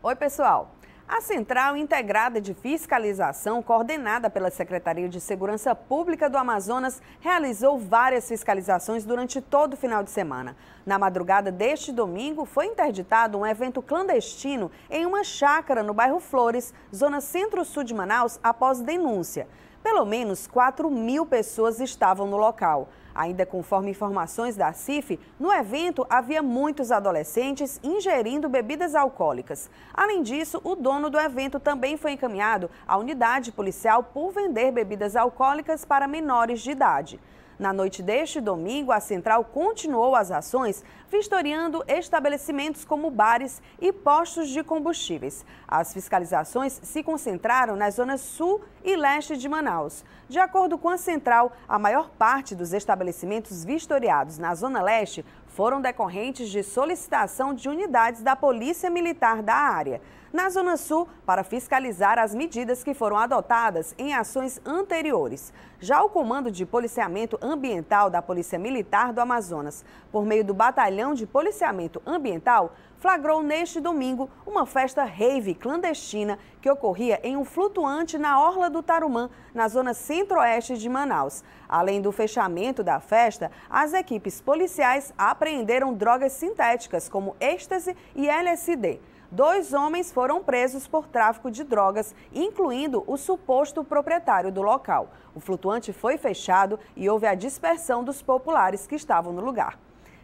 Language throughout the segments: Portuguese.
Oi, pessoal. A Central Integrada de Fiscalização, coordenada pela Secretaria de Segurança Pública do Amazonas, realizou várias fiscalizações durante todo o final de semana. Na madrugada deste domingo, foi interditado um evento clandestino em uma chácara no bairro Flores, zona centro-sul de Manaus, após denúncia. Pelo menos 4 mil pessoas estavam no local. Ainda conforme informações da CIF, no evento havia muitos adolescentes ingerindo bebidas alcoólicas. Além disso, o dono do evento também foi encaminhado à unidade policial por vender bebidas alcoólicas para menores de idade. Na noite deste domingo, a central continuou as ações, vistoriando estabelecimentos como bares e postos de combustíveis. As fiscalizações se concentraram nas zonas sul e leste de Manaus. De acordo com a central, a maior parte dos estabelecimentos vistoriados na zona leste foram decorrentes de solicitação de unidades da Polícia Militar da área na Zona Sul para fiscalizar as medidas que foram adotadas em ações anteriores. Já o Comando de Policiamento Ambiental da Polícia Militar do Amazonas, por meio do Batalhão de Policiamento Ambiental, flagrou neste domingo uma festa rave clandestina que ocorria em um flutuante na Orla do Tarumã, na zona centro-oeste de Manaus. Além do fechamento da festa, as equipes policiais apreenderam drogas sintéticas como êxtase e LSD dois homens foram presos por tráfico de drogas, incluindo o suposto proprietário do local. O flutuante foi fechado e houve a dispersão dos populares que estavam no lugar.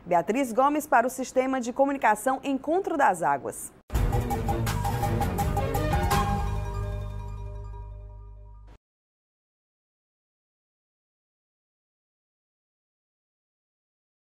Beatriz Gomes para o Sistema de Comunicação Encontro das Águas.